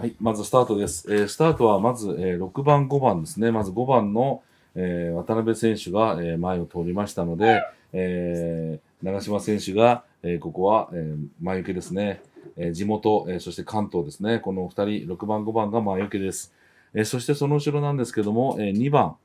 はい、まずスタートです。えー、スタートはまず、えー、6番、5番ですね。まず5番の、えー、渡辺選手が、え前を通りましたので、え長嶋選手が、えここは、え前受けですね。え地元、えそして関東ですね。この2人、6番、5番が前受けです。えそしてその後ろなんですけども、え2番、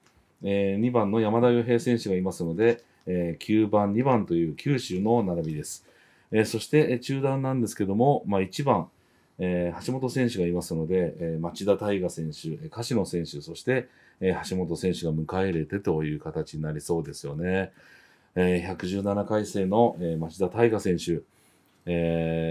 え2番の山田洋平選手がいますので、え9番、2番という九州の並びです。えそして、え中段なんですけども、まあ、1番、えー、橋本選手がいますので、えー、町田大河選手、柏野選手、そして、えー、橋本選手が迎え入れてという形になりそうですよね。えー、117回生の、えー、町田大河選手、えー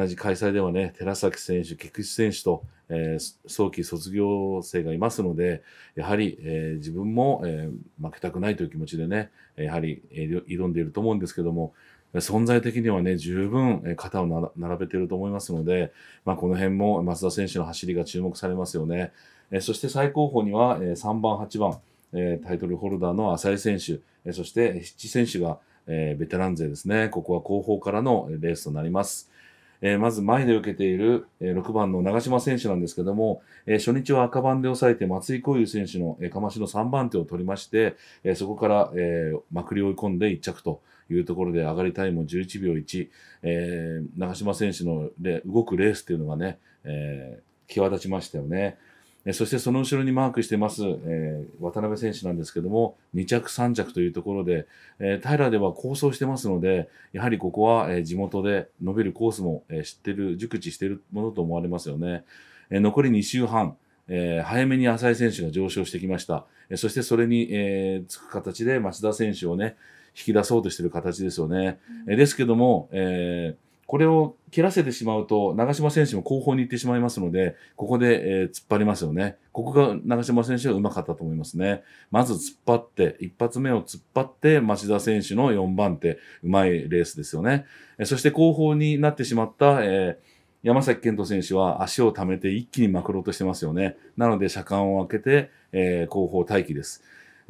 同じ開催ではね、寺崎選手、菊池選手と、えー、早期卒業生がいますので、やはり、えー、自分も、えー、負けたくないという気持ちでね、やはり、え挑んでいると思うんですけども、存在的にはね、十分肩を並べていると思いますので、まあ、この辺も松田選手の走りが注目されますよね。えそして最高峰には、え3番、8番、えタイトルホルダーの浅井選手、えそして七選手が、えベテラン勢ですね、ここは後方からのレースとなります。えー、まず前で受けている、え6番の長島選手なんですけども、え初日は赤番で抑えて松井光雄選手の、えー、かましの3番手を取りまして、えそこから、えまくり追い込んで1着というところで上がりタイム11秒1、え長島選手の動くレースというのがね、え際立ちましたよね。えそしてその後ろにマークしてます、えー、渡辺選手なんですけども、2着、3着というところで、えー、平では構想してますので、やはりここは、え地元で伸びるコースも、え知ってる、熟知しているものと思われますよね。え残り2週半、えー、早めに浅井選手が上昇してきました。えそしてそれに、えー、つく形で町田選手をね、引き出そうとしてる形ですよね。え、うん、ですけども、えーこれを切らせてしまうと、長嶋選手も後方に行ってしまいますので、ここで、えー、突っ張りますよね。ここが長嶋選手はうまかったと思いますね。まず突っ張って、一発目を突っ張って、町田選手の4番手、うまいレースですよね。えそして後方になってしまった、えー山崎賢人選手は足を溜めて一気にまくろうとしてますよね。なので、車間を空けて、えー、後方待機です。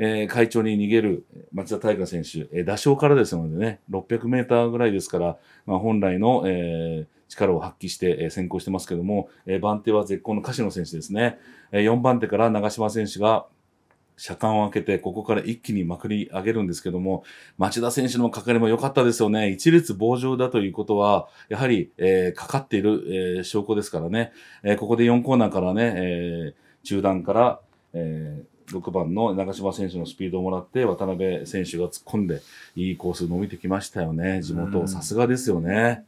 えー、会長に逃げる松田大河選手、えー、打賞からですのでね、600メーターぐらいですから、まあ、本来の、えー、力を発揮して、えー、先行してますけども、えー、番手は絶好の柏の選手ですね。えー、4番手から長島選手が車間を開けて、ここから一気にまくり上げるんですけども、町田選手のかかりも良かったですよね。一列棒状だということは、やはり、えー、かかっている、えー、証拠ですからね、えー、ここで4コーナーからね、え中段から、え6番の長嶋選手のスピードをもらって渡辺選手が突っ込んでいいコース伸びてきましたよね地元、さすがですよね。